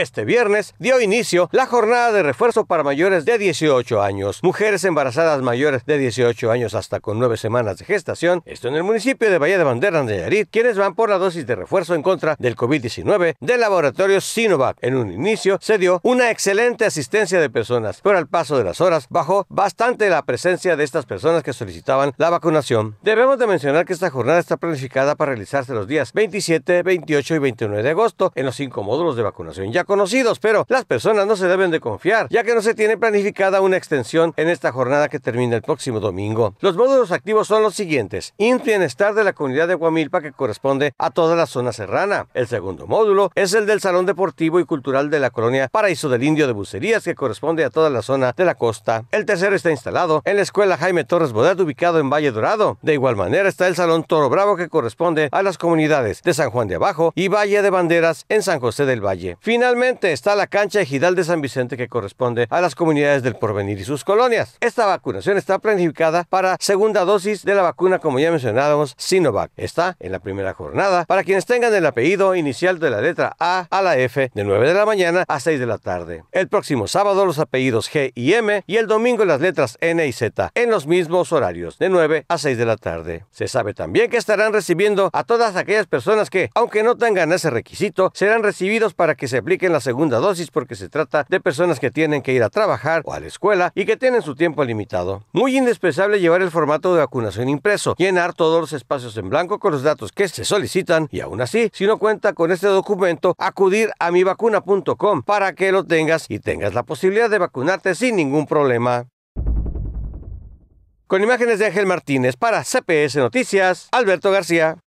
Este viernes dio inicio la jornada de refuerzo para mayores de 18 años. Mujeres embarazadas mayores de 18 años hasta con 9 semanas de gestación, esto en el municipio de Valle de Banderas, de Yarit, quienes van por la dosis de refuerzo en contra del COVID-19 del laboratorio Sinovac. En un inicio se dio una excelente asistencia de personas, pero al paso de las horas bajó bastante la presencia de estas personas que solicitaban la vacunación. Debemos de mencionar que esta jornada está planificada para realizarse los días 27, 28 y 29 de agosto en los cinco módulos de vacunación ya conocidos, pero las personas no se deben de confiar, ya que no se tiene planificada una extensión en esta jornada que termina el próximo domingo. Los módulos activos son los siguientes. Infienestar de la comunidad de Guamilpa que corresponde a toda la zona serrana. El segundo módulo es el del Salón Deportivo y Cultural de la Colonia Paraíso del Indio de Bucerías que corresponde a toda la zona de la costa. El tercero está instalado en la Escuela Jaime Torres Bodet ubicado en Valle Dorado. De igual manera está el Salón Toro Bravo que corresponde a las comunidades de San Juan de Abajo y Valle de Banderas en San José del Valle. Finalmente está la cancha ejidal de San Vicente que corresponde a las comunidades del porvenir y sus colonias. Esta vacunación está planificada para segunda dosis de la vacuna, como ya mencionábamos, Sinovac. Está en la primera jornada para quienes tengan el apellido inicial de la letra A a la F de 9 de la mañana a 6 de la tarde. El próximo sábado los apellidos G y M y el domingo las letras N y Z en los mismos horarios de 9 a 6 de la tarde. Se sabe también que estarán recibiendo a todas aquellas personas que, aunque no tengan ese requisito, serán recibidos para que se apliquen la segunda dosis porque se trata de personas que tienen que ir a trabajar o a la escuela y que tienen su tiempo limitado. Muy indispensable llevar el formato de vacunación impreso, llenar todos los espacios en blanco con los datos que se solicitan y aún así, si no cuenta con este documento, acudir a mivacuna.com para que lo tengas y tengas la posibilidad de vacunarte sin ningún problema. Con imágenes de Ángel Martínez para CPS Noticias, Alberto García.